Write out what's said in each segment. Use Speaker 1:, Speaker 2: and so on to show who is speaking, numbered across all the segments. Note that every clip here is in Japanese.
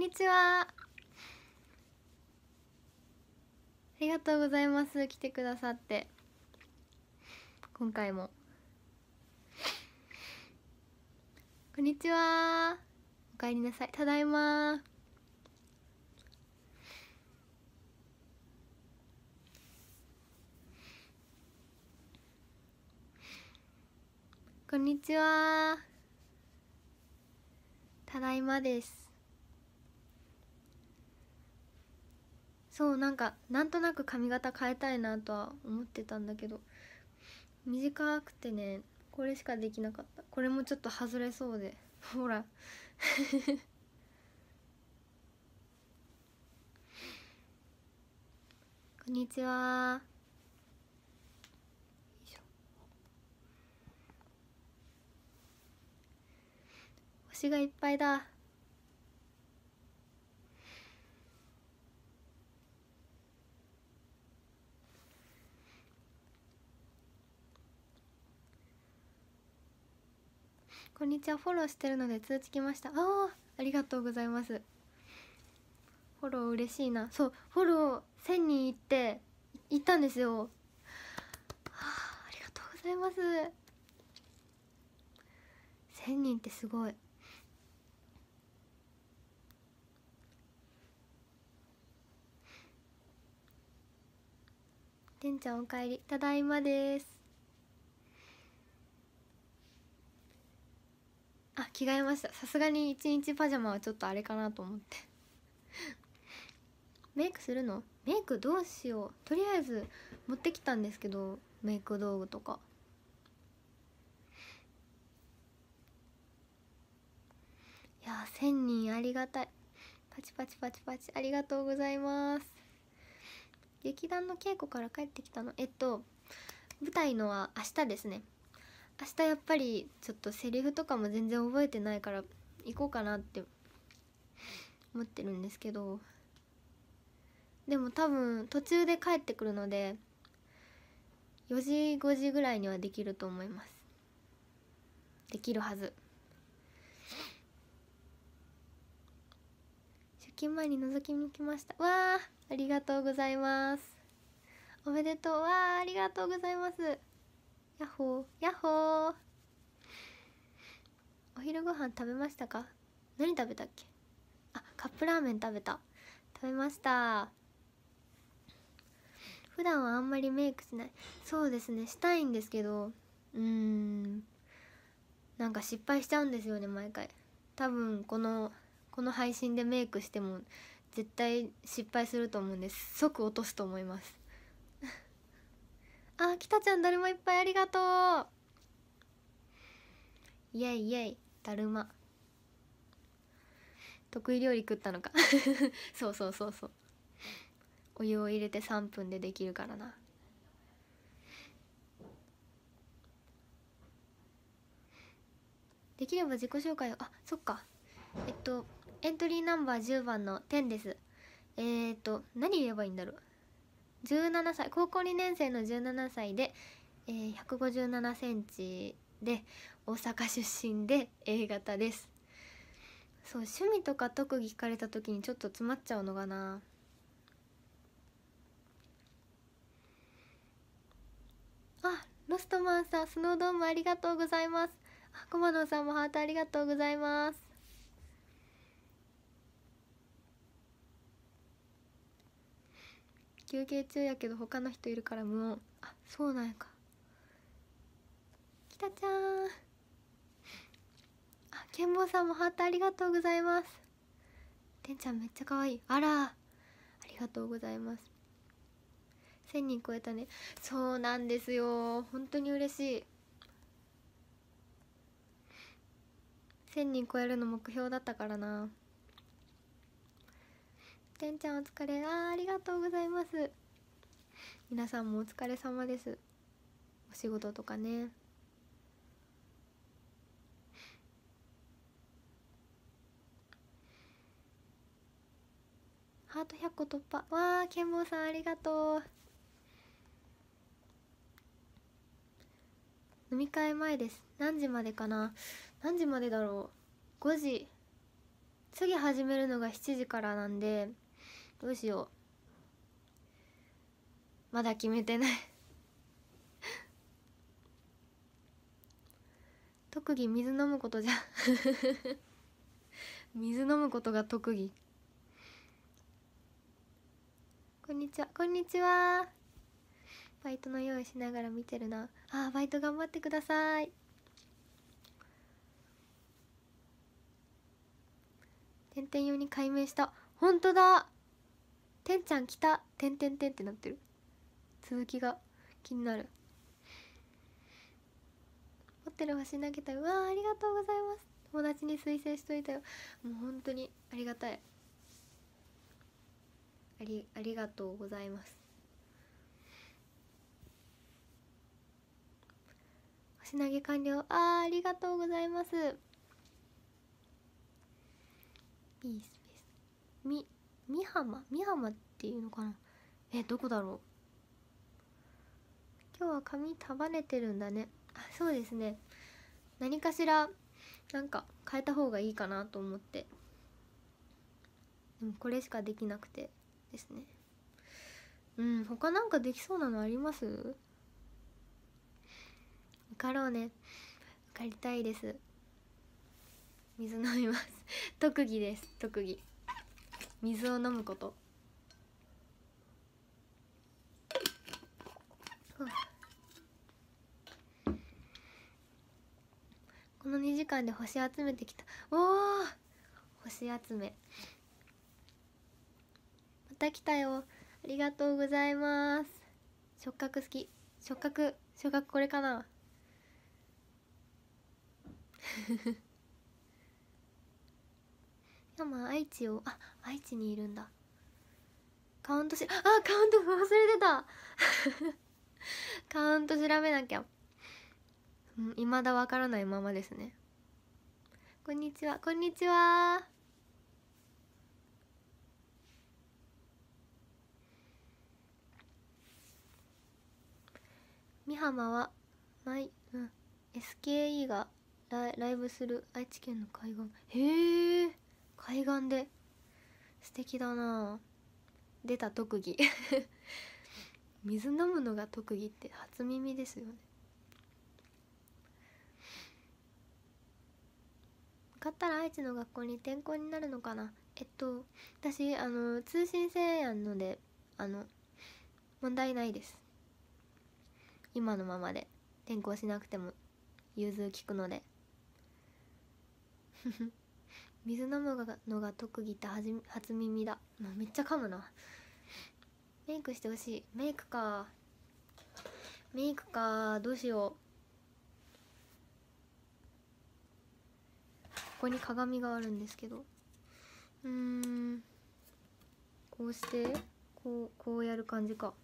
Speaker 1: にちはありがとうございます来てくださって今回もこんにちはおかえりなさいただいまこんにちは。ただいまです。そうなんかなんとなく髪型変えたいなとは思ってたんだけど短くてねこれしかできなかったこれもちょっと外れそうで ほら こんにちは星がいっぱいだこんにちはフォローしてるので通知来ましたああありがとうございますフォロー嬉しいなそうフォロー1000人行って行ったんですよああありがとうございます1000人ってすごいてんちゃんお帰りただいまですあ着替えましたさすがに一日パジャマはちょっとあれかなと思って メイクするのメイクどうしようとりあえず持ってきたんですけどメイク道具とかいやー1000人ありがたいパチパチパチパチありがとうございます劇団の稽古から帰ってきたのえっと舞台のは明日ですね明日やっぱりちょっとセリフとかも全然覚えてないから行こうかなって思ってるんですけどでも多分途中で帰ってくるので4時5時ぐらいにはできると思いますできるはず出勤前に覗きに来ましたわあありがとうございますおめでとうわあありがとうございますやっほーやっほーお昼ご飯食べましたか何食べたっけあカップラーメン食べた食べました普段はあんまりメイクしないそうですねしたいんですけどうーんなんか失敗しちゃうんですよね毎回多分このこの配信でメイクしても絶対失敗すると思うんです即落とすと思いますあきたちゃんだるまいっぱいありがとうイエイイエイだるま得意料理食ったのか そうそうそうそうお湯を入れて3分でできるからなできれば自己紹介をあそっかえっとエントリーナンバー十番の1ですえー、っと何言えばいいんだろう17歳高校2年生の17歳で、えー、1 5 7センチで大阪出身で A 型ですそう趣味とか特技聞かれた時にちょっと詰まっちゃうのかなあロストマンさんスノードームありがとうございますあコマノさんもハートありがとうございます休憩中やけど他の人いるから無音あそうなんやかきたちゃんあぼ坊さんもハートありがとうございますてんちゃんめっちゃ可愛いあらありがとうございます1000人超えたねそうなんですよ本当に嬉しい1000人超えるの目標だったからなてんちゃんお疲れあありがとうございます皆さんもお疲れ様ですお仕事とかねハート100個突破わあケンボさんありがとう飲み会前です何時までかな何時までだろう5時次始めるのが7時からなんでどうしようまだ決めてない 特技水飲むことじゃ 水飲むことが特技こんにちはこんにちはバイトの用意しながら見てるなあバイト頑張ってください点々用に解明した本当だ「てんちゃん来たてんてんてん」ってなってる続きが気になる持ってる星投げたうわーありがとうございます友達に推薦しといたよもう本当にありがたいありありがとうございます星投げ完了あーありがとうございますいいスペースみ美浜美浜っていうのかなえどこだろう今日は髪束ねてるんだねあそうですね何かしらなんか変えた方がいいかなと思ってでもこれしかできなくてですねうん他なんかできそうなのあります受かろうね受かりたいです水飲みます 特技です特技水を飲むことこの2時間で星集めてきたおお星集めまた来たよありがとうございます触覚好き触覚触覚これかなママ愛知をあ愛知にいるんだカウントしあカウント忘れてた カウント調べなきゃうんだわからないままですねこんにちはこんにちは美浜は毎、うん、SKE がライブする愛知県の海岸へえ海岸で素敵だな出た特技 水飲むのが特技って初耳ですよね買ったら愛知の学校に転校になるのかなえっと私あの通信制やんのであの問題ないです今のままで転校しなくても融通きくので水飲むのが特技って初耳だもうめっちゃ噛むなメイクしてほしいメイクかメイクかどうしようここに鏡があるんですけどうんこうしてこうこうやる感じか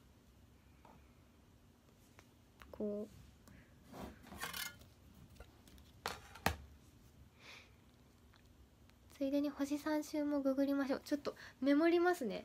Speaker 1: こうついでに星三周もググりましょうちょっとメモりますね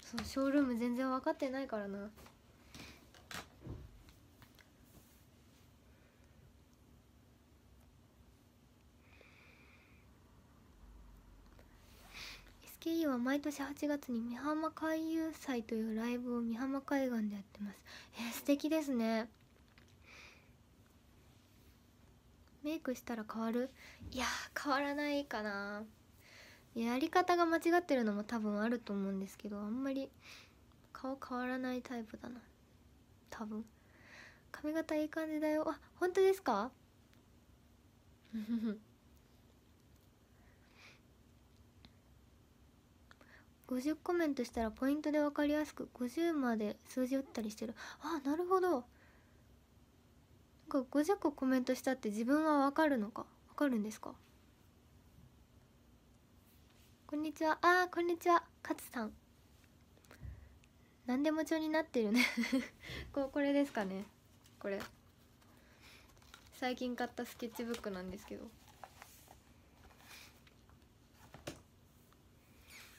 Speaker 1: そうショールーム全然分かってないからなは毎年8月に美浜海遊祭というライブを美浜海岸でやってますえー、素敵ですねメイクしたら変わるいや変わらないかなやり方が間違ってるのも多分あると思うんですけどあんまり顔変わらないタイプだな多分髪型いい感じだよあ本当ですか 50コメントしたらポイントで分かりやすく50まで数字打ったりしてるあなるほどなんか50個コメントしたって自分は分かるのか分かるんですかこんにちはあーこんにちは勝さん何でも帳になってるね ここれですかねこれ最近買ったスケッチブックなんですけど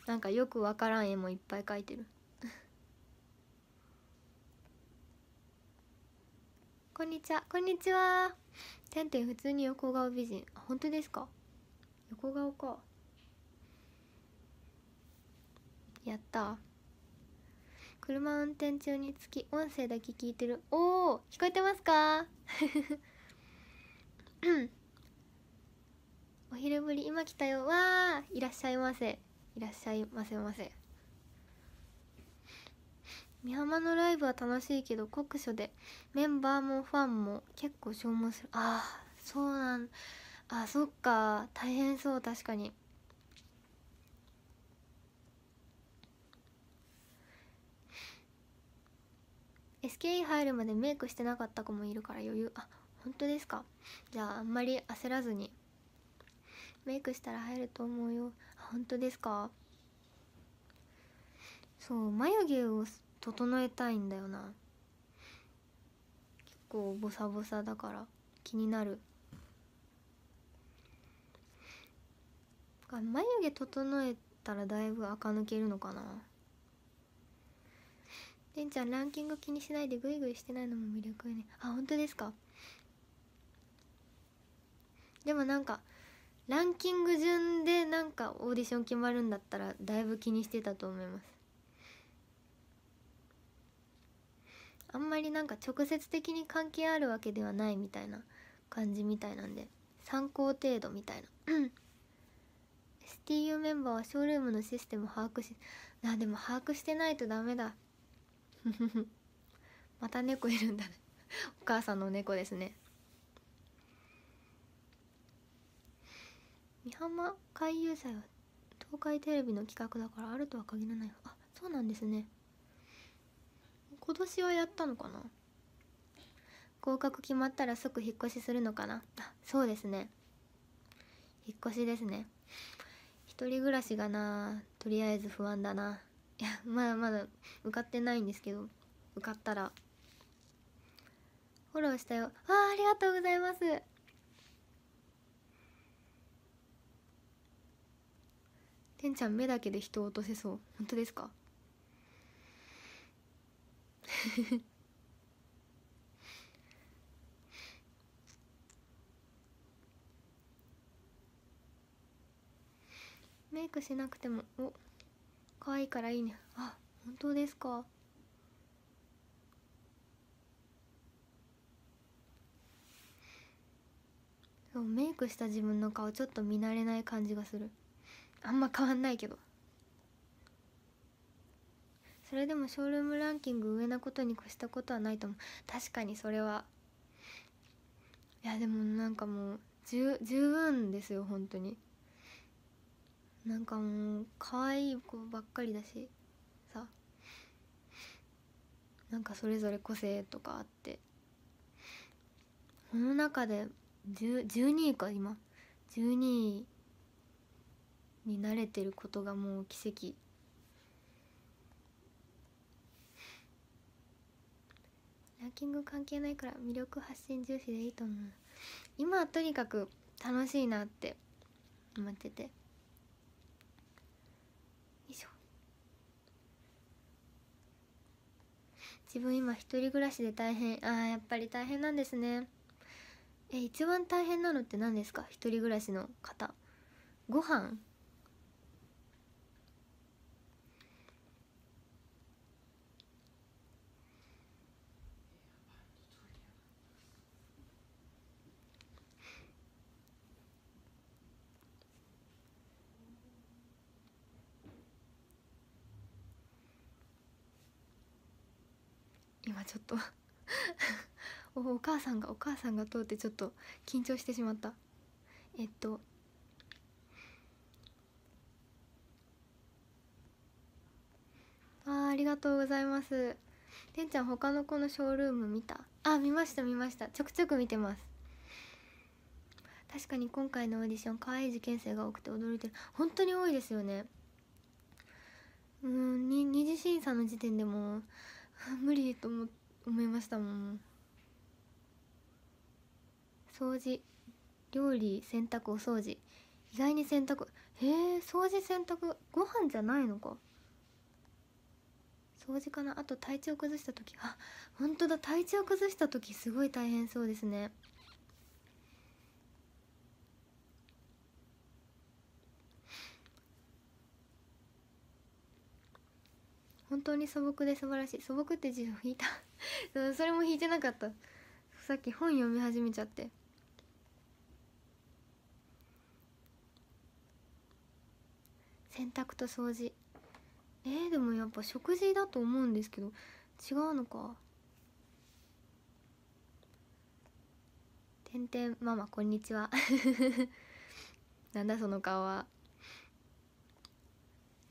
Speaker 1: なんかよくわからん絵もいっぱい描いてる こんにちはこんにちはてんてん普通に横顔美人本当ですか横顔かやった車運転中につき音声だけ聞いてるおお聞こえてますか お昼ぶり今来たよわーいらっしゃいませいらっしゃいませませ美浜のライブは楽しいけど酷暑でメンバーもファンも結構消耗するああそうなんあそっか大変そう確かに「SKE 入るまでメイクしてなかった子もいるから余裕あ本当ですかじゃああんまり焦らずにメイクしたら入ると思うよ本当ですかそう眉毛を整えたいんだよな結構ボサボサだから気になる眉毛整えたらだいぶ垢抜けるのかなでんちゃんランキング気にしないでグイグイしてないのも魅力よねあ本当ですかでもなんかランキング順でなんかオーディション決まるんだったらだいぶ気にしてたと思いますあんまりなんか直接的に関係あるわけではないみたいな感じみたいなんで参考程度みたいな STU メンバーはショールームのシステム把握しあでも把握してないとダメだ また猫いるんだね お母さんの猫ですね美浜回遊祭は東海テレビの企画だからあるとは限らないあそうなんですね今年はやったのかな合格決まったら即引っ越しするのかなあそうですね引っ越しですね一人暮らしがなとりあえず不安だないやまだまだ受かってないんですけど受かったらフォローしたよあありがとうございますてんちゃん目だけで人を落とせそう本当ですかメイクしなくてもお可愛いからいいねあ本当ですかそうメイクした自分の顔ちょっと見慣れない感じがするあんま変わんないけどそれでもショールームランキング上なことに越したことはないと思う確かにそれはいやでもなんかもう十分ですよ本当になんかもう可愛い子ばっかりだしさなんかそれぞれ個性とかあってこの中で10 12位か今12位に慣れてることがもう奇跡ランキング関係ないから魅力発信重視でいいと思う今はとにかく楽しいなって思っててよいしょ自分今一人暮らしで大変あーやっぱり大変なんですねえ一番大変なのって何ですか一人暮らしの方ご飯ちょっと おお母さんがお母さんが通ってちょっと緊張してしまったえっとあありがとうございますてんちゃん他の子のショールーム見たあ見ました見ましたちょくちょく見てます確かに今回のオーディション可愛い受験生が多くて驚いてる本当に多いですよねうん二次審査の時点でも無理と思思いましたもん掃除料理洗濯お掃除意外に洗濯へえ掃除洗濯ご飯じゃないのか掃除かなあと体調崩した時あ本当だ体調崩した時すごい大変そうですね本当に素朴で素晴らしい素朴って字を引いた それも引いてなかったさっき本読み始めちゃって洗濯と掃除えー、でもやっぱ食事だと思うんですけど違うのかてんてんママこんにちは なんだその顔は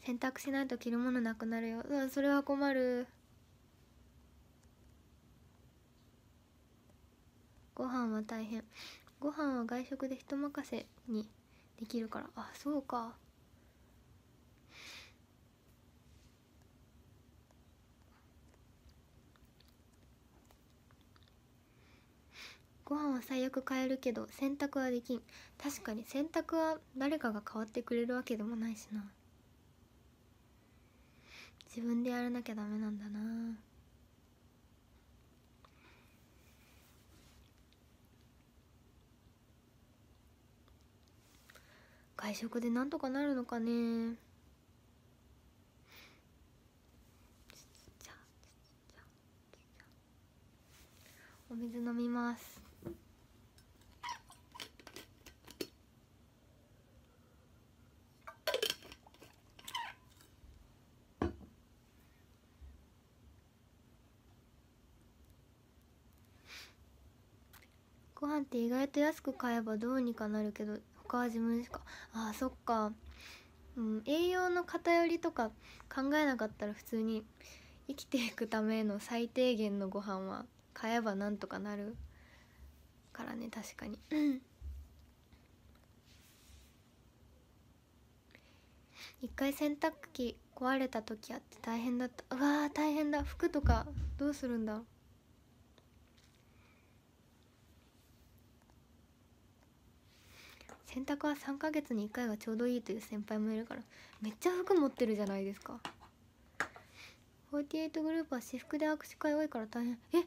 Speaker 1: 洗濯しないと着るものなくなるよそれは困るご飯は大変ご飯は外食で人任せにできるからあそうかご飯は最悪買えるけど洗濯はできん確かに洗濯は誰かが変わってくれるわけでもないしな自分でやらなきゃダメなんだな外食でなんとかなるのかねお水飲みますご飯って意外と安く買えばどうにかなるけど他は自分しかああそっか、うん、栄養の偏りとか考えなかったら普通に生きていくための最低限のご飯は買えばなんとかなるからね確かに一回洗濯機壊れた時あって大変だったうわー大変だ服とかどうするんだ洗濯は3ヶ月に1回がちょうどいいという先輩もいるからめっちゃ服持ってるじゃないですか48グループは私服で握手会多いから大変え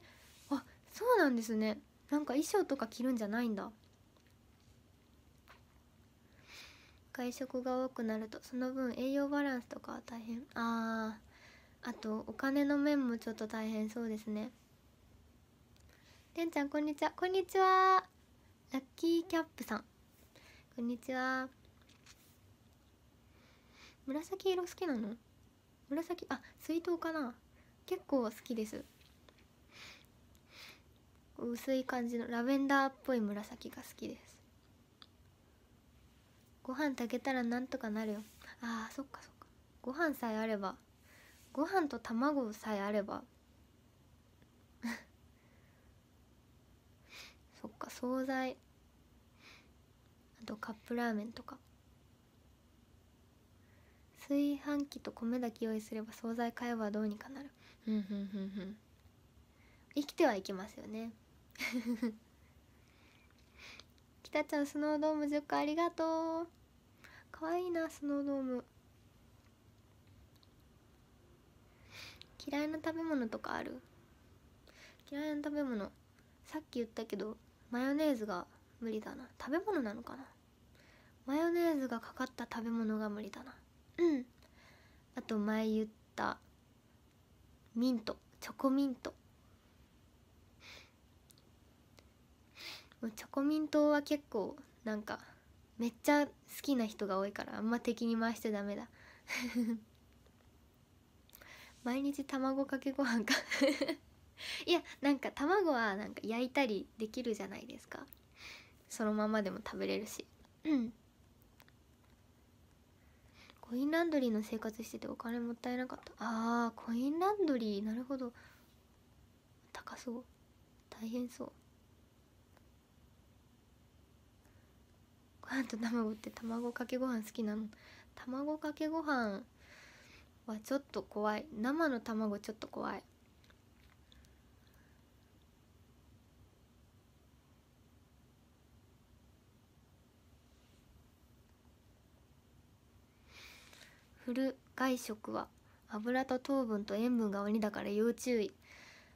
Speaker 1: あそうなんですねなんか衣装とか着るんじゃないんだ外食が多くなるとその分栄養バランスとかは大変あーあとお金の面もちょっと大変そうですねてんちゃんこんにちはこんにちはラッキーキャップさんこんにちは紫色好きなの紫あ水筒かな結構好きです薄い感じのラベンダーっぽい紫が好きですご飯炊けたらなんとかなるよああ、そっかそっかご飯さえあればご飯と卵さえあれば そっか惣菜とカップラーメンとか炊飯器と米だけ用意すれば惣菜買えばどうにかなるふんふんふんふん生きてはいけますよねきた ちゃんスノードーム10個ありがとうかわいいなスノードーム嫌いな食べ物とかある嫌いな食べ物さっき言ったけどマヨネーズが無理だな食べ物なのかなマヨネーズがかかった食べ物が無理だなうんあと前言ったミントチョコミントチョコミントは結構なんかめっちゃ好きな人が多いからあんま敵に回してダメだ 毎日卵かけご飯か いやなんか卵はなんか焼いたりできるじゃないですかそのままでも食べれるしうんコインランドリーの生活しててお金もったいなかったあーコインランドリーなるほど高そう大変そうご飯と卵って卵かけご飯好きなの卵かけご飯はちょっと怖い生の卵ちょっと怖いフル外食は油と糖分と塩分が鬼だから要注意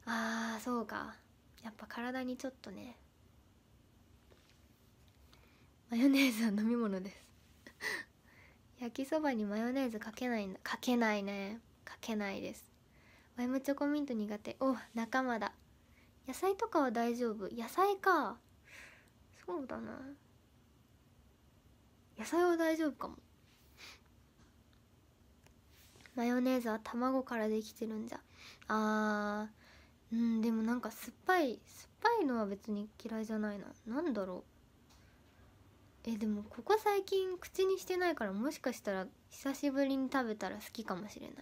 Speaker 1: あーそうかやっぱ体にちょっとねマヨネーズは飲み物です 焼きそばにマヨネーズかけないんだかけないねかけないですワイムチョコミント苦手お仲間だ野菜とかは大丈夫野菜かそうだな野菜は大丈夫かもマヨネーズは卵からできてるんじゃあーうんでもなんか酸っぱい酸っぱいのは別に嫌いじゃないな何だろうえでもここ最近口にしてないからもしかしたら久しぶりに食べたら好きかもしれない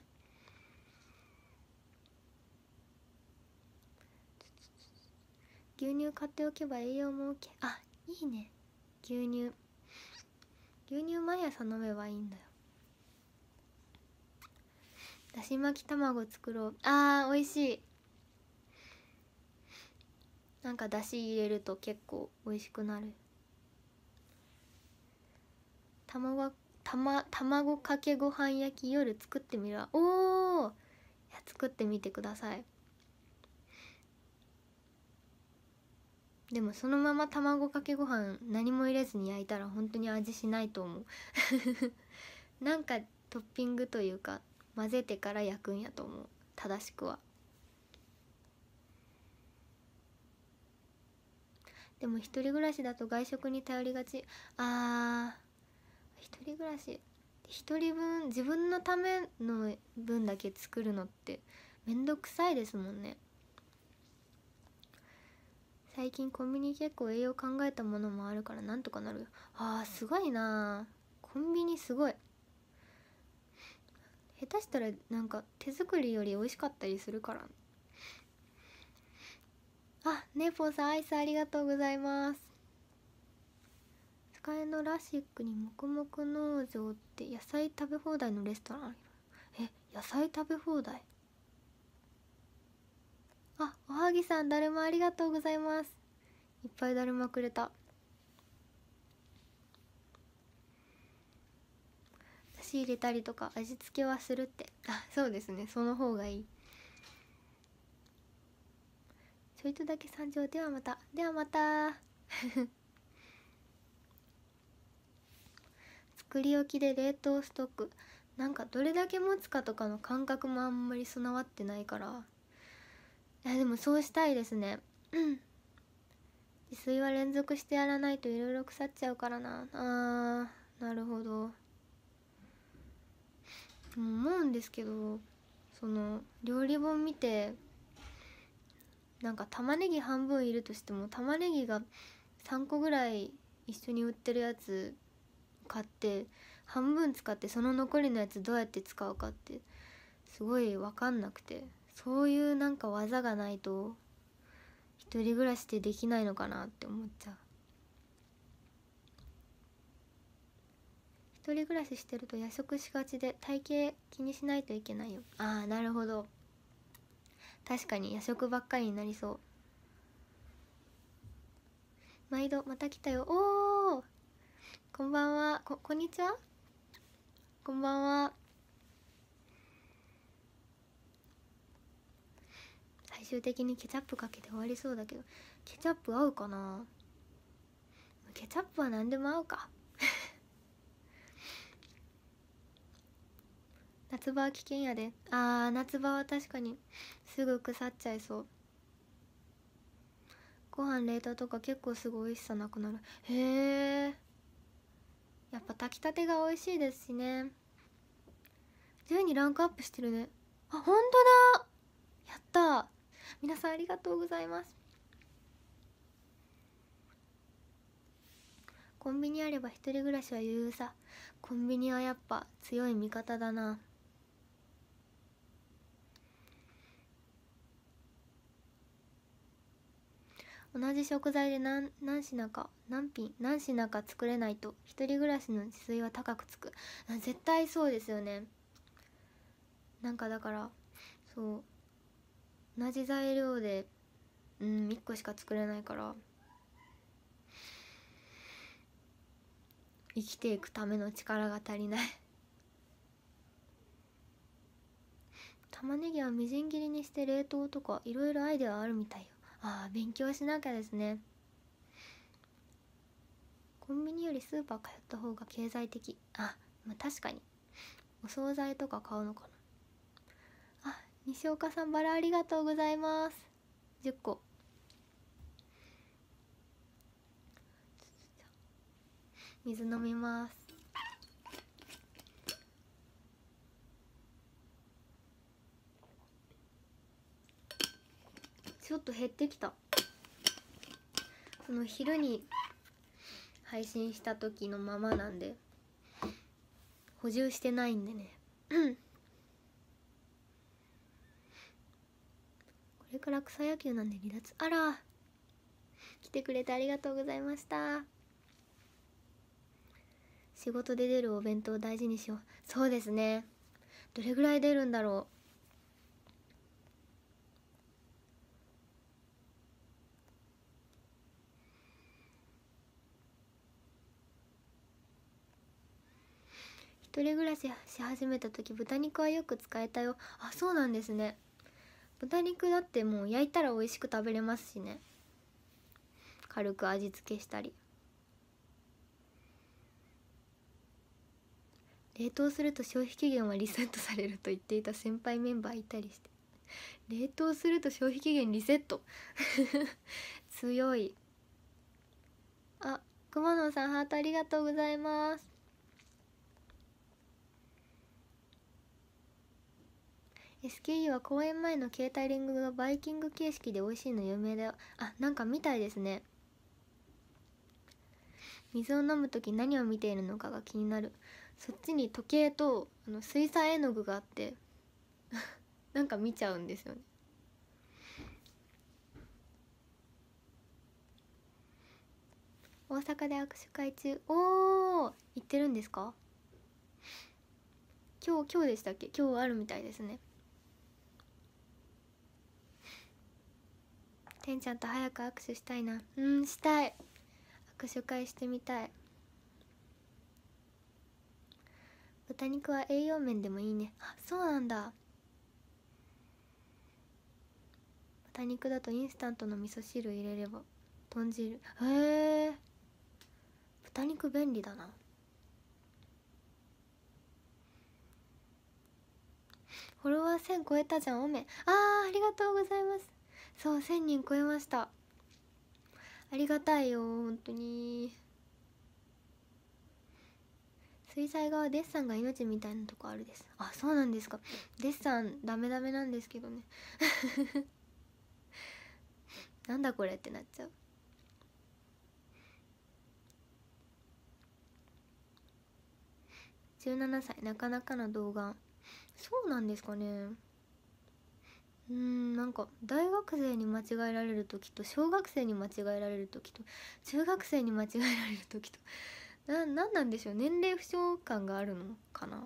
Speaker 1: 牛乳買っておけば栄養も OK あいいね牛乳牛乳毎朝飲めばいいんだよだし巻き卵作ろうあお美味しいなんかだし入れると結構美味しくなる卵たま卵かけご飯焼き夜作ってみるわおお作ってみてくださいでもそのまま卵かけご飯何も入れずに焼いたら本当に味しないと思う なんかトッピングというか混ぜてから焼くんやと思う正しくはでも一人暮らしだと外食に頼りがちあー一人暮らし一人分自分のための分だけ作るのってめんどくさいですもんね最近コンビニ結構栄養考えたものもあるからなんとかなるあーすごいなコンビニすごい下手したらなんか手作りより美味しかったりするからあねぽんさんアイスありがとうございます使えのラシックに黙々農場って野菜食べ放題のレストランえ野菜食べ放題あおはぎさんだるまありがとうございますいっぱいだるまくれた仕入れたりとか味付けはするってあそうですねその方がいいちょいとだけ参上ではまたではまた 作り置きで冷凍ストックなんかどれだけ持つかとかの感覚もあんまり備わってないからいやでもそうしたいですねうん自炊は連続してやらないといろいろ腐っちゃうからなあーなるほど思うんですけどその料理本見てなんか玉ねぎ半分いるとしても玉ねぎが3個ぐらい一緒に売ってるやつ買って半分使ってその残りのやつどうやって使うかってすごい分かんなくてそういうなんか技がないと一人暮らしでできないのかなって思っちゃう。一人暮らししてると夜食しがちで体型気にしないといけないよああなるほど確かに夜食ばっかりになりそう毎度また来たよおおこんばんはここんにちはこんばんは最終的にケチャップかけて終わりそうだけどケチャップ合うかなケチャップは何でも合うか夏場は危険やであー夏場は確かにすぐ腐っちゃいそうご飯冷凍とか結構すぐ美味しさなくなるへえやっぱ炊きたてが美味しいですしね10にランクアップしてるねあ本当だやった皆さんありがとうございますコンビニあれば一人暮らしは余裕さコンビニはやっぱ強い味方だな同じ食材で何何品か何品何品か作れないと一人暮らしの自炊は高くつく絶対そうですよねなんかだからそう同じ材料でうん1個しか作れないから生きていくための力が足りない玉ねぎはみじん切りにして冷凍とかいろいろアイデアあるみたいよああ勉強しなきゃですねコンビニよりスーパー通った方が経済的あまあ確かにお惣菜とか買うのかなあ西岡さんバラありがとうございます10個水飲みますちょっと減ってきたその昼に配信した時のままなんで補充してないんでね これから草野球なんで離脱あら来てくれてありがとうございました仕事で出るお弁当大事にしようそうですねどれぐらい出るんだろう人暮らしし始めた時豚肉はよく使えたよあそうなんですね豚肉だってもう焼いたら美味しく食べれますしね軽く味付けしたり冷凍すると消費期限はリセットされると言っていた先輩メンバーいたりして冷凍すると消費期限リセット 強いあ熊野さんハートありがとうございます SKE は公演前の携帯リングがバイキング形式で美味しいの有名だよあなんかみたいですね水を飲む時何を見ているのかが気になるそっちに時計とあの水彩絵の具があって なんか見ちゃうんですよね大阪で握手会中おお行ってるんですか今日今日でしたっけ今日あるみたいですねてんちゃんと早く握手したいなうんしたい握手会してみたい豚肉は栄養面でもいいねあそうなんだ豚肉だとインスタントの味噌汁入れれば豚汁へえ豚肉便利だなフォロワー1000超えたじゃんおめああありがとうございますそう1000人超えましたありがたいよ本当に水彩画はデッサンが命みたいなとこあるですあそうなんですかデッサンダメダメなんですけどね なんだこれってなっちゃう歳なかなかの動画そうなんですかねうんなんか大学生に間違えられる時と小学生に間違えられる時と中学生に間違えられる時とな何なんでしょう年齢不詳感があるのかな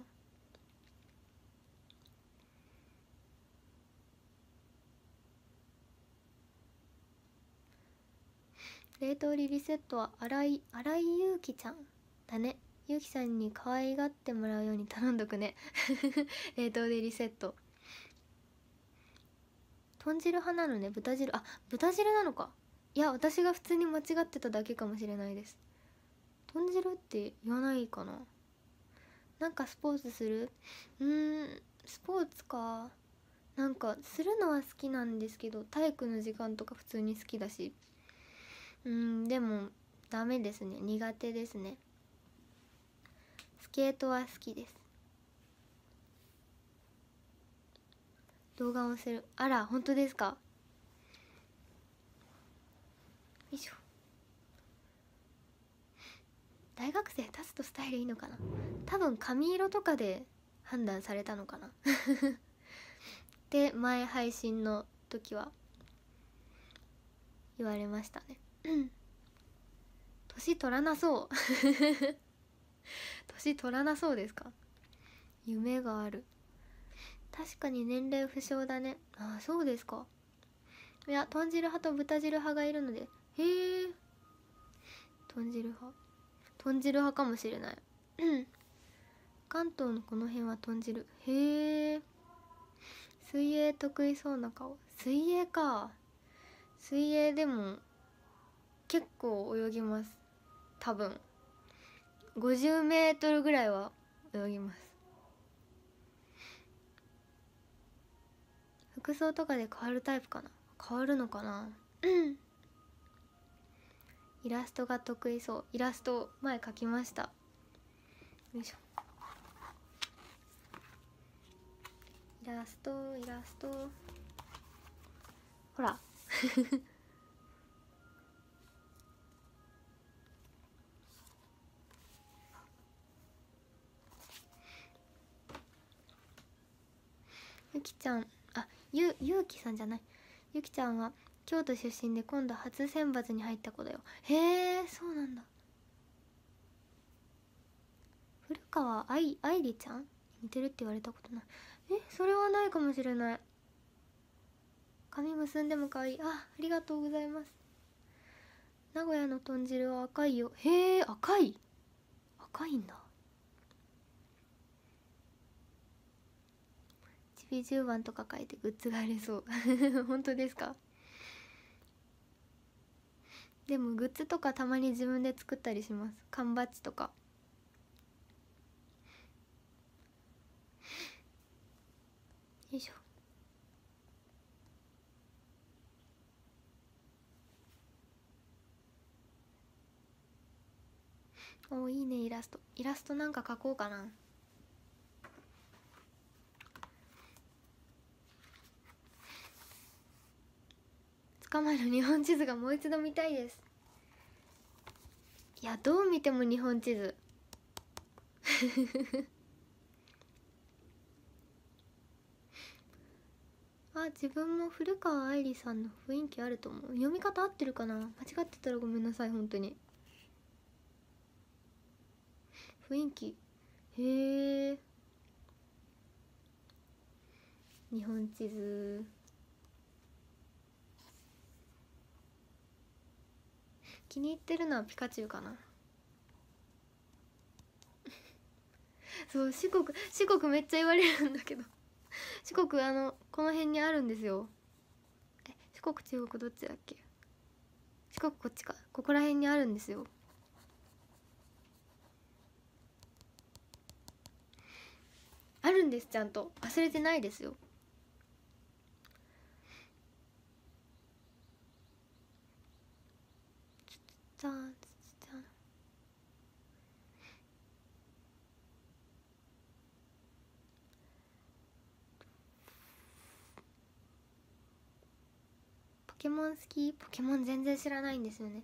Speaker 1: 冷凍リリセットは新井新井ゆうちゃんだねゆうさんに可愛がってもらうように頼んどくね 冷凍でリセット豚汁派なのね豚汁あ豚汁なのかいや私が普通に間違ってただけかもしれないです豚汁って言わないかななんかスポーツするうーんスポーツかなんかするのは好きなんですけど体育の時間とか普通に好きだしうんでもダメですね苦手ですねスケートは好きです動画をするあら本当ですかよいしょ大学生立つとスタイルいいのかな多分髪色とかで判断されたのかな で前配信の時は言われましたね 年取らなそう 年取らなそうですか夢がある確かに年齢不詳だねああそうですかいや豚汁派と豚汁派がいるのでへえ豚汁派豚汁派かもしれない 関東のこの辺は豚汁へえ水泳得意そうな顔水泳か水泳でも結構泳ぎます多分50メートルぐらいは泳ぎます服装とかで変わるタイプかな変わるのかなイラストが得意そうイラスト前描きましたよいしょイラストイラストほら ゆきちゃんゆゆうきさんじゃないゆきちゃんは京都出身で今度初選抜に入った子だよへえそうなんだ古川愛愛理ちゃん似てるって言われたことないえそれはないかもしれない髪結んでも可愛いあありがとうございます名古屋の豚汁は赤いよへえ赤い赤いんだ90番とか書いてグッズがありそう本当ですかでもグッズとかたまに自分で作ったりします缶バッジとかよいしょおいいねイラストイラストなんか描こうかな日前の日本地図がもう一度見たいですいやどう見ても日本地図 あ自分も古川愛理さんの雰囲気あると思う読み方合ってるかな間違ってたらごめんなさい本当に雰囲気へえ日本地図気に入ってるのはピカチュウかな そう四国四国めっちゃ言われるんだけど 四国あのこの辺にあるんですよえ四国中国どっちだっけ四国こっちかここら辺にあるんですよあるんですちゃんと忘れてないですよ stars ポケモン好きポケモン全然知らないんですよね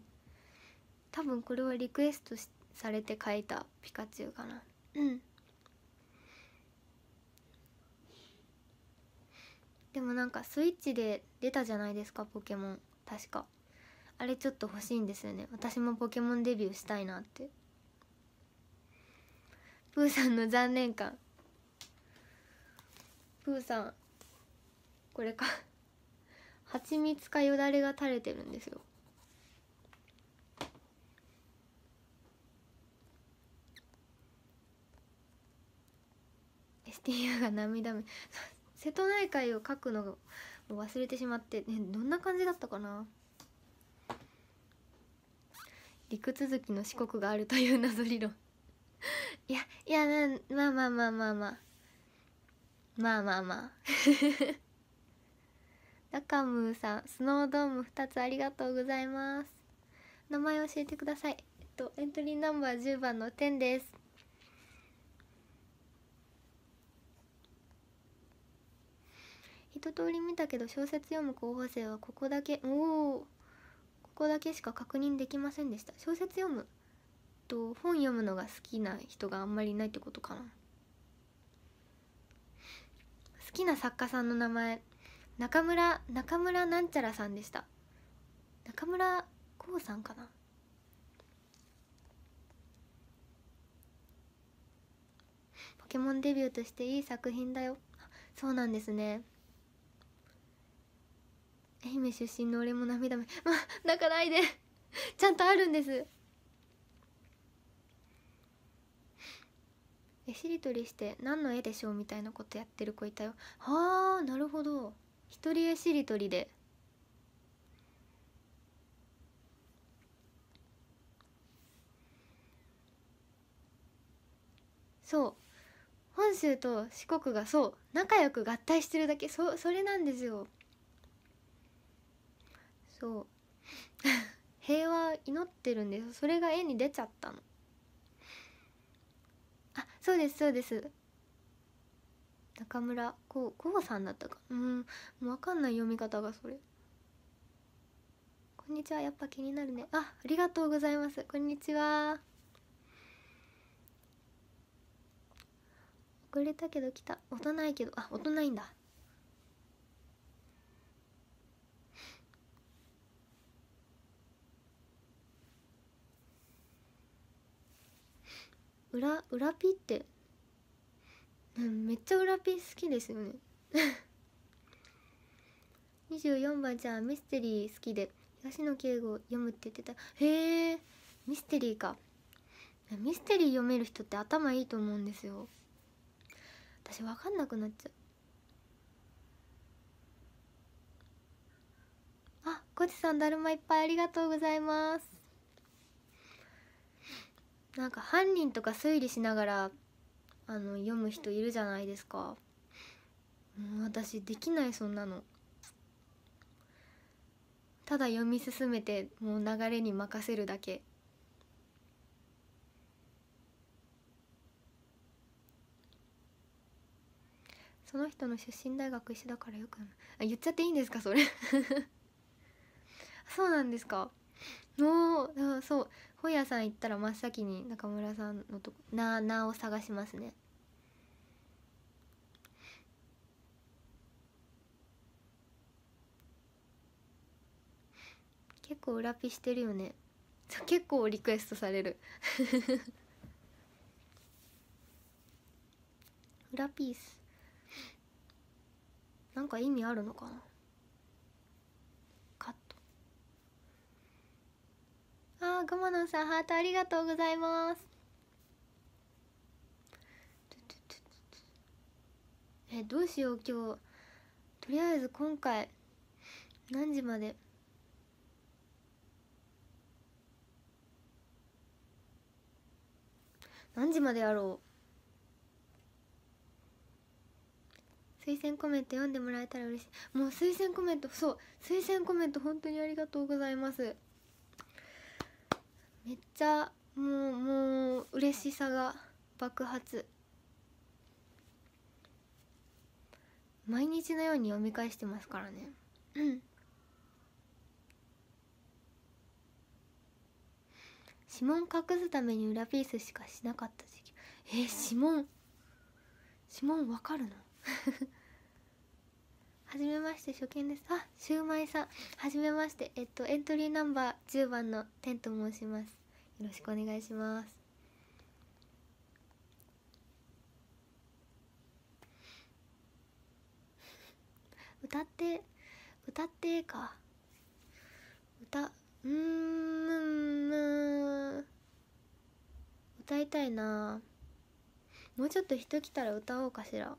Speaker 1: 多分これはリクエストされて書いたピカチュウかなうんでもなんかスイッチで出たじゃないですかポケモン確かあれちょっと欲しいんですよね私もポケモンデビューしたいなってプーさんの残念感プーさんこれか蜂蜜かよだれが垂れてるんですよが涙目 瀬戸内海を描くのを忘れてしまって、ね、どんな感じだったかな陸続きの四国があるという謎理論 いやいやまあまあまあまあまあまあまあまあラカムーさんスノードーム2つありがとうございます名前教えてくださいえっとエントリーナンバー10番の1です一通り見たけど小説読む候補生はここだけおおこだけしか確認できませんでした小説読むと本読むのが好きな人があんまりいないってことかな好きな作家さんの名前中村中村なんちゃらさんでした中村こうさんかなポケモンデビューとしていい作品だよそうなんですね愛媛出身の俺も涙目まあ泣かないで ちゃんとあるんですえしりとりして何の絵でしょうみたいなことやってる子いたよはあなるほど一人絵しりとりでそう本州と四国がそう仲良く合体してるだけそそれなんですよそう 平和祈ってるんですそれが絵に出ちゃったのあそうですそうです中村こうこうさんだったかうんもう分かんない読み方がそれこんにちはやっぱ気になるねあありがとうございますこんにちは遅れたけど来た音ないけどあ音ないんだ裏裏ピってめっちゃ裏ピ好きですよね24 番ちゃんミステリー好きで東野敬吾読むって言ってたへえミステリーかミステリー読める人って頭いいと思うんですよ私分かんなくなっちゃうあこちさんだるまいっぱいありがとうございますなんか犯人とか推理しながらあの読む人いるじゃないですかもう私できないそんなのただ読み進めてもう流れに任せるだけその人の出身大学一緒だからよくあ言っちゃっていいんですかそれ そうなんですかもうそう本屋さん行ったら真っ先に中村さんのとこななを探しますね結構裏ピしてるよね結構リクエストされる 裏ピースなんか意味あるのかなあーごまのんさんハートありがとうございますえどうしよう今日とりあえず今回何時まで何時までやろう推薦コメント読んでもらえたら嬉しいもう推薦コメントそう推薦コメント本当にありがとうございますめっちゃもうもう嬉しさが爆発毎日のように読み返してますからねうん指紋隠すために裏ピースしかしなかった時期えー、指紋指紋わかるの はじめまして初見ですあシュウマイさんはじめましてえっとエントリーナンバー10番のテンと申しますよろしくお願いします歌って歌ってか歌うんうん歌いたいなもうちょっと人来たら歌おうかしら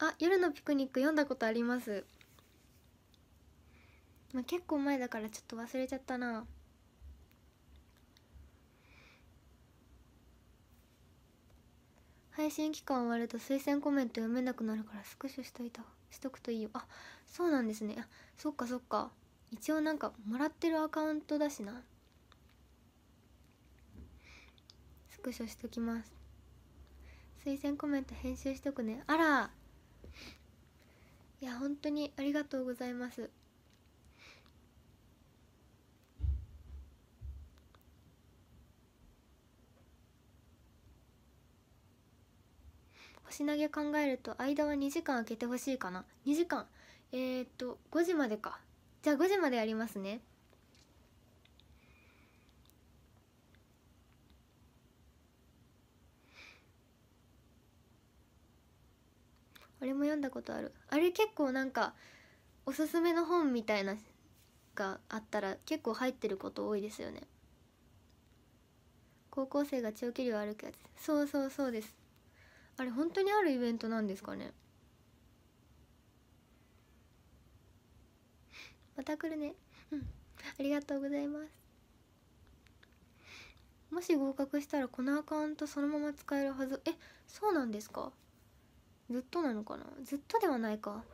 Speaker 1: あ夜のピクニック読んだことありますまあ、結構前だからちょっと忘れちゃったな配信期間終わると推薦コメント読めなくなるからスクショしといたしとくといいよあそうなんですねあそっかそっか一応なんかもらってるアカウントだしなスクショしときます推薦コメント編集しとくねあらいや本当にありがとうございますし投げ考えると間は2時間空けてほしいかな2時間えー、っと5時までかじゃあ5時までやりますねあれも読んだことあるあれ結構なんかおすすめの本みたいながあったら結構入ってること多いですよね高校生が長距離を歩くやつそうそうそうですあれ本当にあるイベントなんですかねまた来るねうんありがとうございますもし合格したらこのアカウントそのまま使えるはずえそうなんですかずっとなのかなずっとではないか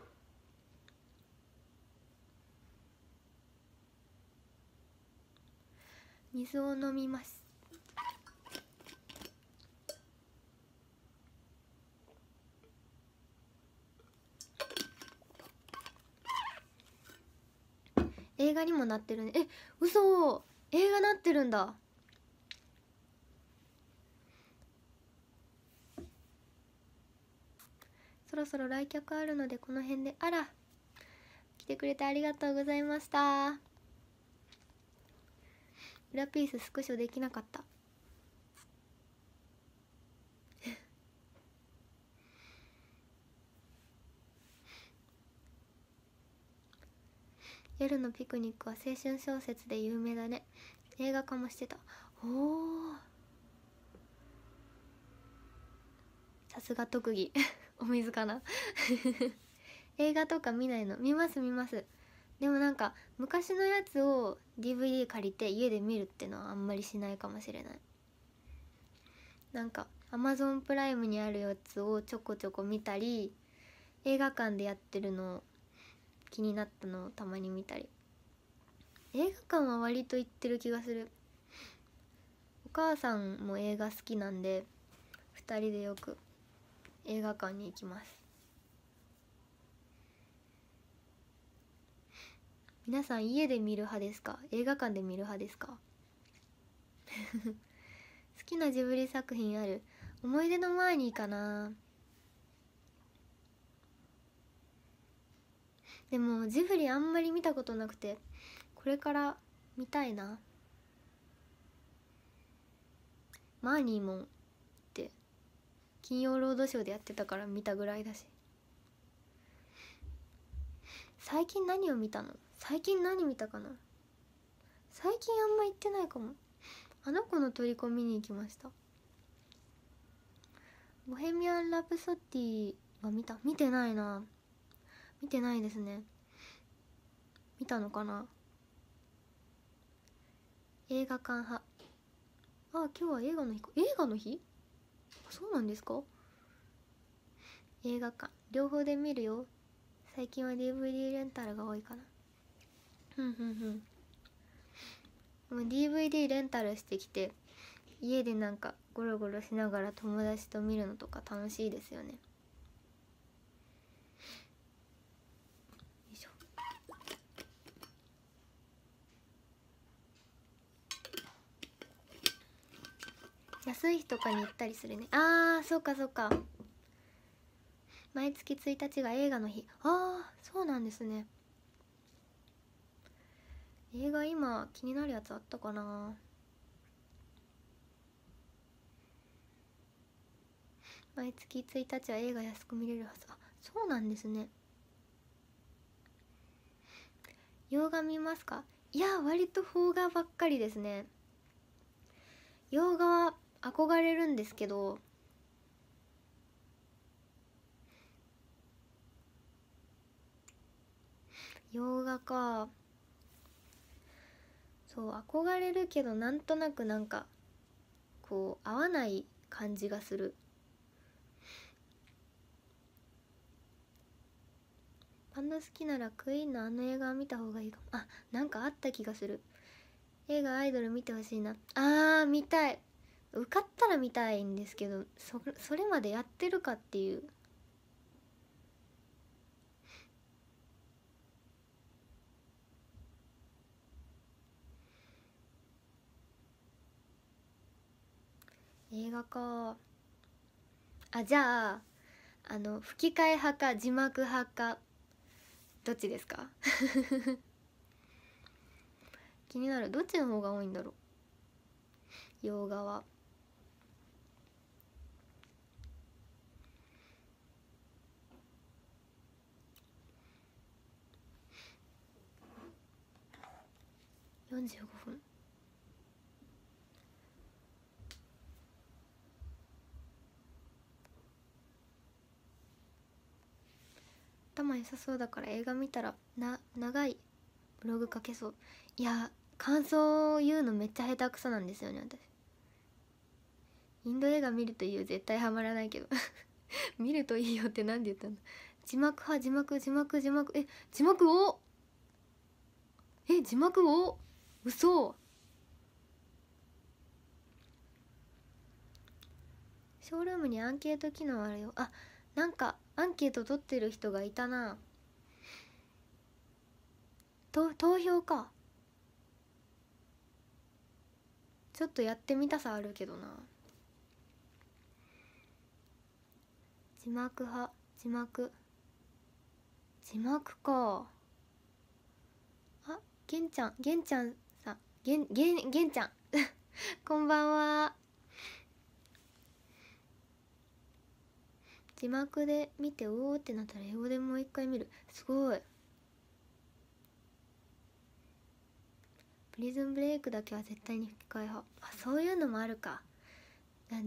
Speaker 1: 水を飲みます映画にもなってるねえ嘘映画なってるんだそろそろ来客あるのでこの辺であら来てくれてありがとうございました裏ピーススクショできなかった夜のピクニックは青春小説で有名だね映画化もしてたおおさすが特技 お水かな 映画とか見ないの見ます見ますでもなんか昔のやつを DVD 借りて家で見るってのはあんまりしないかもしれないなんか Amazon プライムにあるやつをちょこちょこ見たり映画館でやってるの気になったのをたまに見たり映画館は割と行ってる気がするお母さんも映画好きなんで2人でよく映画館に行きます皆さん家で見る派ですか映画館で見る派ですか 好きなジブリ作品ある思い出の前にかなでもジブリあんまり見たことなくてこれから見たいなマーニーもんって金曜ロードショーでやってたから見たぐらいだし最近何を見たの最近何見たかな最近あんま行ってないかもあの子の取り込みに行きましたボヘミアン・ラプソディは見た見てないな見てないですね見たのかな映画館派あ今日は映画の日映画の日そうなんですか映画館両方で見るよ最近は DVD レンタルが多いかなふんふんふんもう DVD レンタルしてきて家でなんかゴロゴロしながら友達と見るのとか楽しいですよね安い日とかに行ったりするねあーそうかそうか毎月1日が映画の日ああそうなんですね映画今気になるやつあったかな毎月1日は映画安く見れるはずあそうなんですね洋画見ますかいや割と邦画ばっかりですね洋画は憧れるんですけど洋画かそう憧れるけどなんとなくなんかこう合わない感じがするパンダ好きならクイーンのあの映画見た方がいいかもあなんかあった気がする映画アイドル見てほしいなあー見たい受かったら見たいんですけどそそれまでやってるかっていう映画かあじゃああの吹き替え派か字幕派かどっちですか 気になるどっちの方が多いんだろう洋画は。45分頭良さそうだから映画見たらな長いブログ書けそういや感想を言うのめっちゃ下手くそなんですよね私インド映画見るといいよ絶対ハマらないけど 見るといいよって何で言ったの字幕派字幕字幕字幕え字幕をえ字幕を嘘ショールームにアンケート機能あるよあなんかアンケート取ってる人がいたなと投票かちょっとやってみたさあるけどな字幕派字幕字幕かあっ玄ちゃん玄ちゃんげんげんげんちゃん こんばんは字幕で見ておおってなったら英語でもう一回見るすごいプリズンブレイクだけは絶対に吹き替え派あそういうのもあるか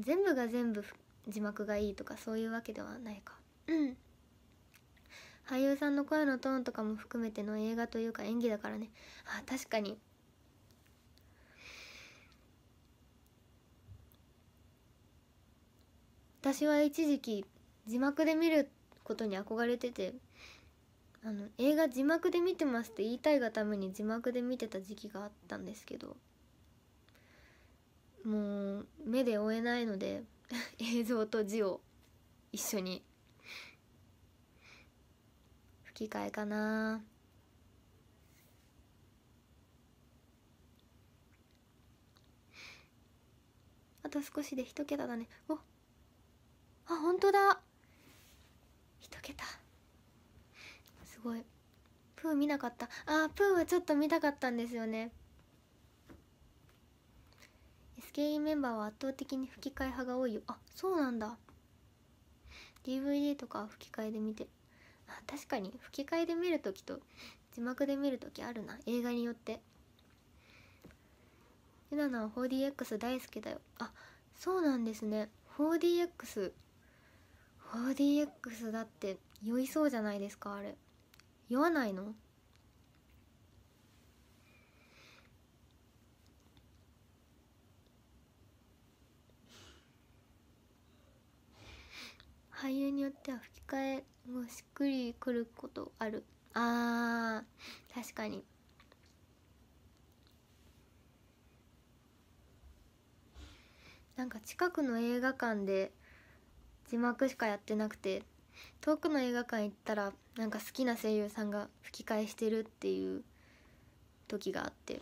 Speaker 1: 全部が全部字幕がいいとかそういうわけではないかうん俳優さんの声のトーンとかも含めての映画というか演技だからねあ確かに私は一時期字幕で見ることに憧れててあの映画字幕で見てますって言いたいがために字幕で見てた時期があったんですけどもう目で追えないので 映像と字を一緒に吹き替えかなあと少しで一桁だねおっあ本当だ一桁すごいプー見なかったあープーはちょっと見たかったんですよね SKE メンバーは圧倒的に吹き替え派が多いよあそうなんだ DVD とか吹き替えで見てあ確かに吹き替えで見るときと字幕で見るときあるな映画によってユナナは 4DX 大好きだよあそうなんですね 4DX ックスだって酔いそうじゃないですかあれ酔わないの俳優によっては吹き替えもしっくりくることあるあー確かになんか近くの映画館で字幕しかやってなくて遠くの映画館行ったらなんか好きな声優さんが吹き替えしてるっていう時があって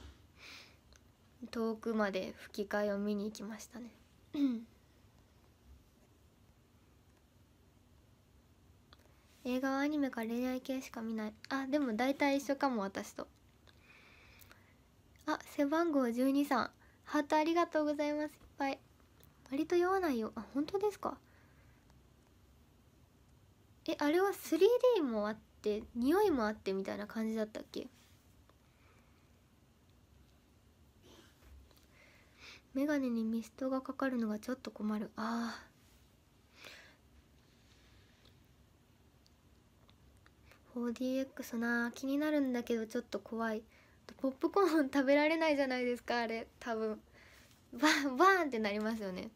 Speaker 1: 遠くまで吹き替えを見に行きましたね 映画はアニメか恋愛系しか見ないあでも大体一緒かも私とあ背番号12さんハートありがとうございますいっぱい割と酔わないよあ本当ですかえあれは 3D もあって匂いもあってみたいな感じだったっけ眼鏡にミストがかかるのがちょっと困るああー 4DX な気になるんだけどちょっと怖いポップコーン食べられないじゃないですかあれ多分バンバンってなりますよね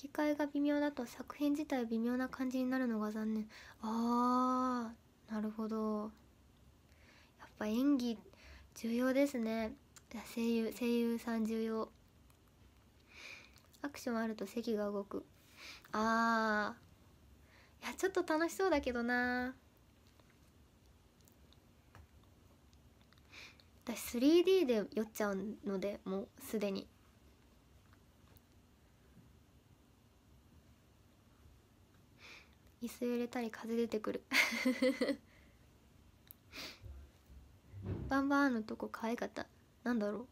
Speaker 1: 吹き替えが微妙だと作品自体微妙な感じになるのが残念あーなるほどやっぱ演技重要ですね声優声優さん重要アクションあると席が動くあーいやちょっと楽しそうだけどな私 3D で酔っちゃうのでもうすでに椅子揺れたり風出てくる バンバーンのとこ可愛かったなんだろう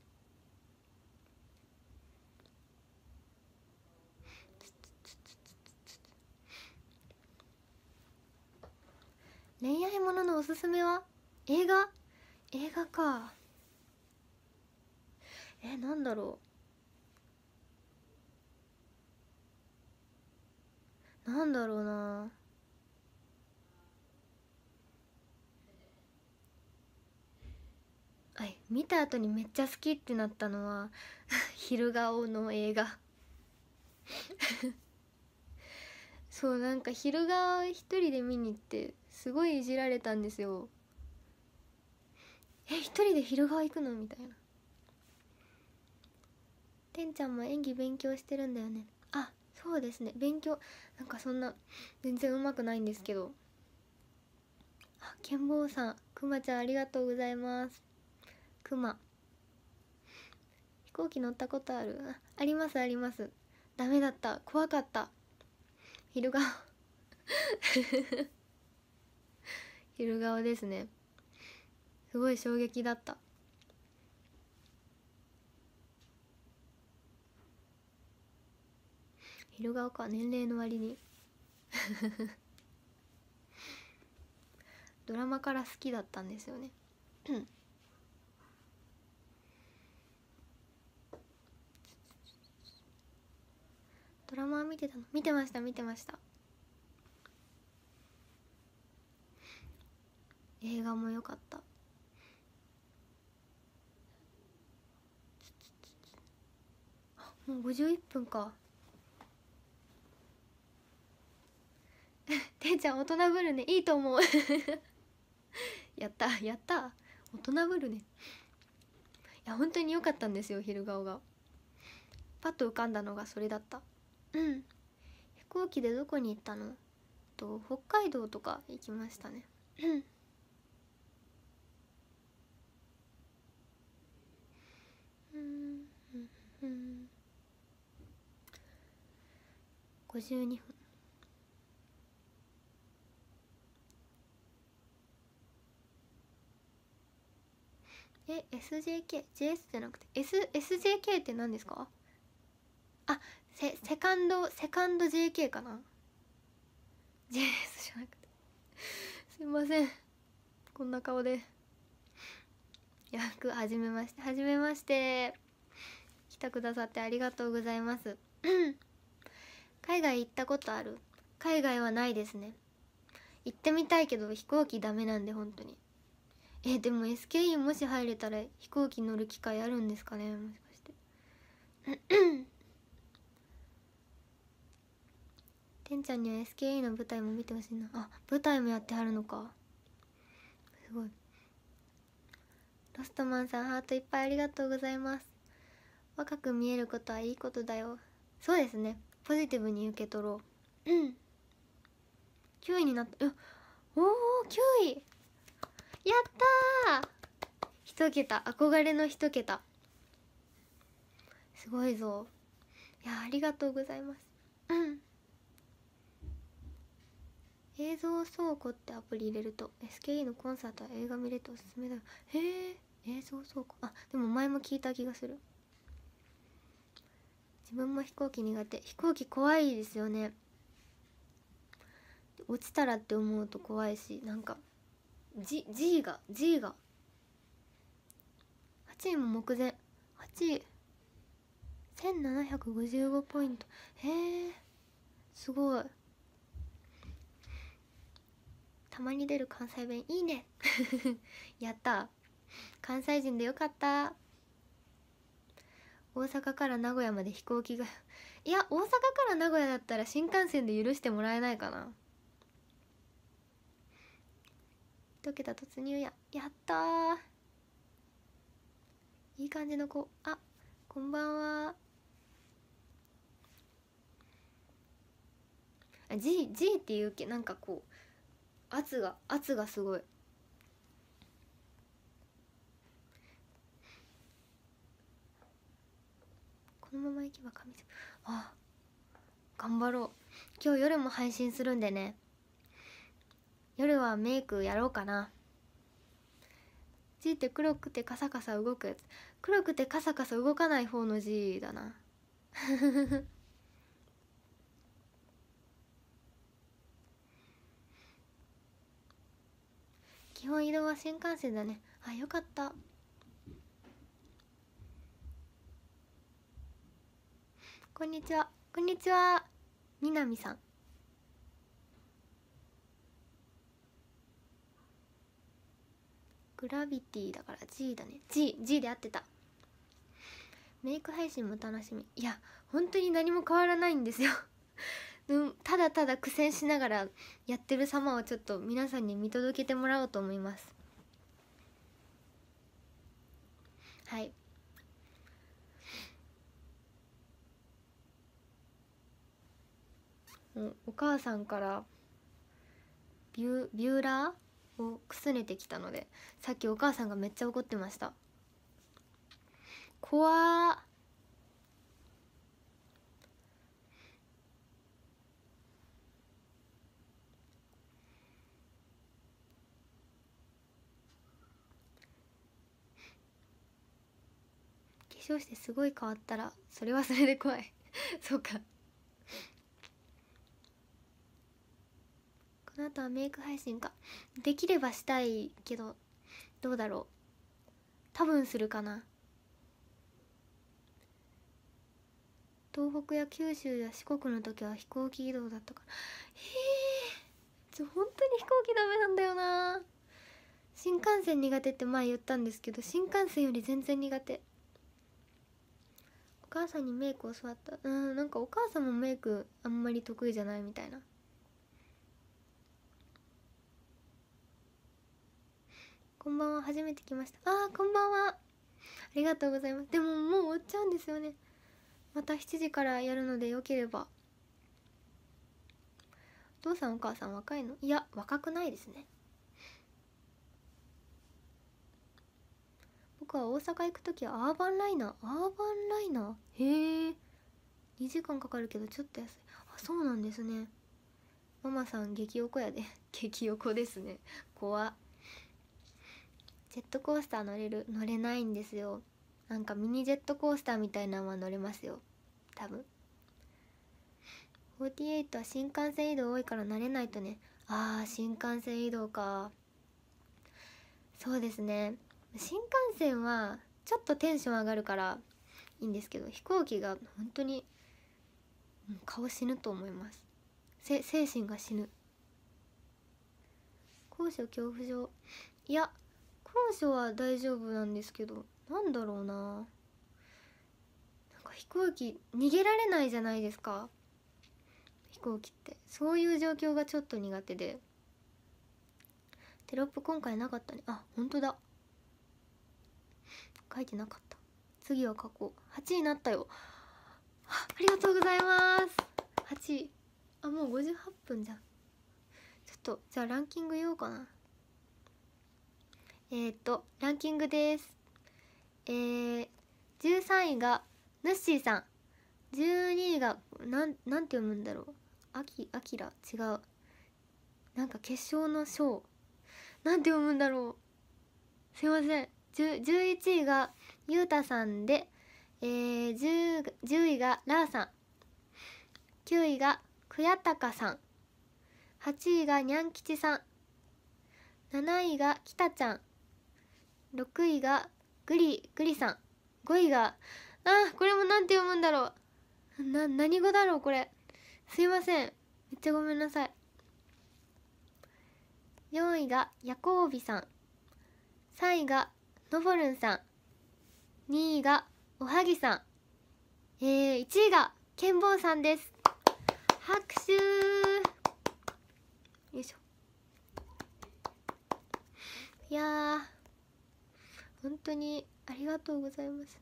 Speaker 1: 恋愛もののおすすめは映画映画かえなんだろうなんだろうなはい見た後にめっちゃ好きってなったのは 昼顔の映画 そうなんか昼顔一人で見に行ってすごいいじられたんですよえ一人で昼顔行くのみたいなてんちゃんも演技勉強してるんだよねあそうですね勉強なんかそんな全然うまくないんですけどあ剣坊さんくまちゃんありがとうございますくま飛行機乗ったことあるありますありますダメだった怖かった昼顔 昼顔ですねすごい衝撃だった昼顔か年齢の割に ドラマから好きだったんですよねドラマ見てたの見てました見てました映画も良かったもう51分か てんちゃん大人ぶるねいいと思う やったやった大人ぶるねいや本当に良かったんですよ昼顔がパッと浮かんだのがそれだったうん飛行機でどこに行ったのと北海道とか行きましたねうん52分え SJKJS じゃなくて、S、SJK って何ですかあセセカンドセカンド JK かな JS じゃなくて すいませんこんな顔でよくはじめましてはじめまして来てくださってありがとうございます 海外行ったことある海外はないですね行ってみたいけど飛行機ダメなんで本当にえでも SKE もし入れたら飛行機乗る機会あるんですかねもしかしててん ちゃんには SKE の舞台も見てほしいなあ舞台もやってはるのかすごいロストマンさんハートいっぱいありがとうございます若く見えることはいいことだよそうですねポジティブに受け取ろううん9位になったおお9位やったー1桁憧れの1桁すごいぞいやありがとうございますうん映像倉庫ってアプリ入れると SKE のコンサートは映画見れておすすめだよへえ映像倉庫あでも前も聞いた気がする自分も飛行機苦手飛行機怖いですよね落ちたらって思うと怖いしなんか G, G が G が8位も目前8位1755ポイントへえすごいたまに出る関西弁いいね やった関西人でよかった大阪から名古屋まで飛行機がいや大阪から名古屋だったら新幹線で許してもらえないかな1桁突入ややったいい感じの子あこんばんはあ G, G っていうけなんかこう圧が圧がすごいこのままいけば神様あ頑張ろう今日夜も配信するんでね夜はメイクやろうかな字って黒くてカサカサ動くやつ黒くてカサカサ動かない方の字だな 基本移動は新幹線だねあよかったこんにちはこんにちはみなみさんグラビティだから G だね GG で合ってたメイク配信も楽しみいや本当に何も変わらないんですよ ただただ苦戦しながらやってる様をちょっと皆さんに見届けてもらおうと思いますはいお母さんからビュビューラーをくすねてきたのでさっきお母さんがめっちゃ怒ってました怖化粧してすごい変わったらそれはそれで怖い そうかの後はメイク配信かできればしたいけどどうだろう多分するかな東北や九州や四国の時は飛行機移動だったからへえ本当に飛行機ダメなんだよな新幹線苦手って前言ったんですけど新幹線より全然苦手お母さんにメイク教わったうんなんかお母さんもメイクあんまり得意じゃないみたいなこんばんは初めて来ましたあこんばんはありがとうございますでももう終わっちゃうんですよねまた7時からやるのでよければお父さんお母さん若いのいや若くないですね僕は大阪行く時はアーバンライナーアーバンライナーへえ2時間かかるけどちょっと安いあそうなんですねママさん激おこやで激おこですね怖っジェットコースター乗れる乗れないんですよなんかミニジェットコースターみたいなのは乗れますよ多分48は新幹線移動多いから慣れないとねあー新幹線移動かそうですね新幹線はちょっとテンション上がるからいいんですけど飛行機が本当に顔死ぬと思います精神が死ぬ高所恐怖症いや本性は大丈夫なんですけどなんだろうななんか飛行機逃げられないじゃないですか飛行機ってそういう状況がちょっと苦手でテロップ今回なかったねあ本当だ書いてなかった次は書こう8位になったよありがとうございます8位あもう58分じゃんちょっとじゃあランキング言おうかなえっ、ー、とランキングです。えー、13位がぬっしーさん12位がなんなんて読むんだろうあきあきら違うなんか決勝の賞なんて読むんだろうすいません11位がゆうたさんで、えー、10, 10位がらーさん9位がくやたかさん8位がにゃんきちさん7位がきたちゃん6位がグリグリさん5位があこれも何て読むんだろうな何語だろうこれすいませんめっちゃごめんなさい4位がヤコービさん3位がノボルンさん2位がおはぎさんえー、1位がケンボウさんです拍手よいしょいや本当にありがとうございます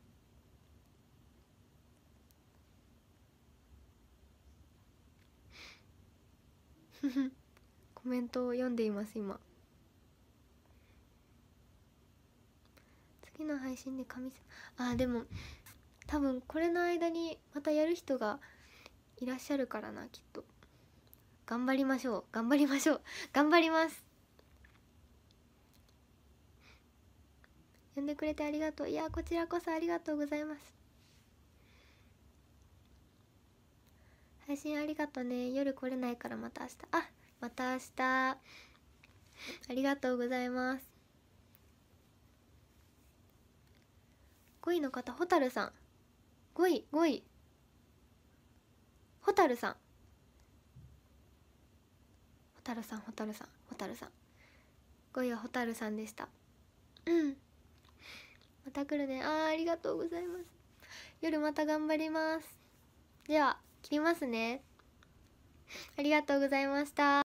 Speaker 1: コメントを読んでいます今次の配信で神様あでも多分これの間にまたやる人がいらっしゃるからなきっと頑張りましょう頑張りましょう頑張ります呼んでくれてありがとういやこちらこそありがとうございます配信ありがとね夜来れないからまた明日あまた明日ありがとうございます5位の方蛍さん5位5位蛍さん蛍さん蛍さん蛍さん5位は蛍さんでしたうんまた来るねあーありがとうございます夜また頑張りますでは切りますねありがとうございました